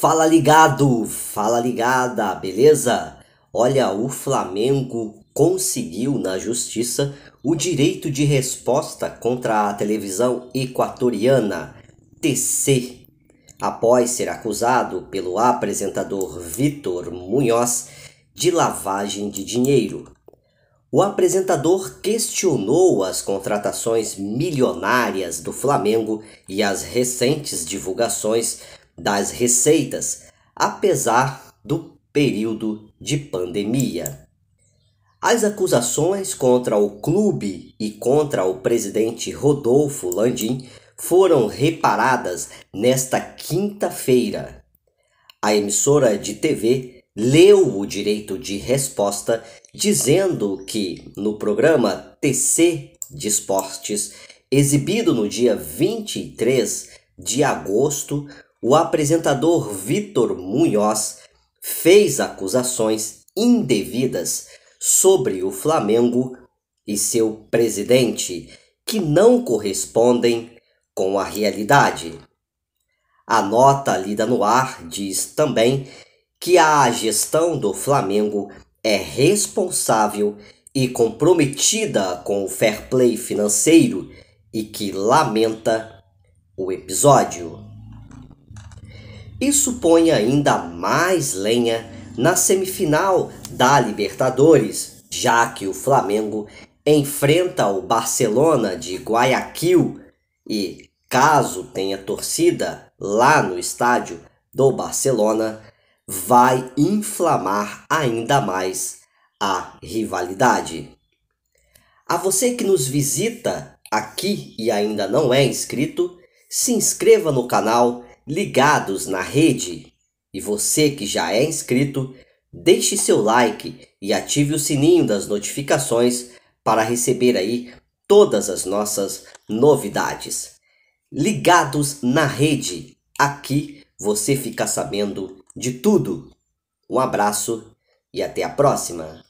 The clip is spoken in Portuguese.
Fala ligado, fala ligada, beleza? Olha, o Flamengo conseguiu na justiça o direito de resposta contra a televisão equatoriana, TC, após ser acusado pelo apresentador Vitor Munhoz de lavagem de dinheiro. O apresentador questionou as contratações milionárias do Flamengo e as recentes divulgações das receitas, apesar do período de pandemia. As acusações contra o clube e contra o presidente Rodolfo Landim foram reparadas nesta quinta-feira. A emissora de TV leu o direito de resposta, dizendo que no programa TC de Esportes, exibido no dia 23 de agosto, o apresentador Vitor Munhoz fez acusações indevidas sobre o Flamengo e seu presidente que não correspondem com a realidade. A nota lida no ar diz também que a gestão do Flamengo é responsável e comprometida com o fair play financeiro e que lamenta o episódio. Isso põe ainda mais lenha na semifinal da Libertadores, já que o Flamengo enfrenta o Barcelona de Guayaquil e, caso tenha torcida lá no estádio do Barcelona, vai inflamar ainda mais a rivalidade. A você que nos visita aqui e ainda não é inscrito, se inscreva no canal ligados na rede. E você que já é inscrito, deixe seu like e ative o sininho das notificações para receber aí todas as nossas novidades. Ligados na rede, aqui você fica sabendo de tudo. Um abraço e até a próxima!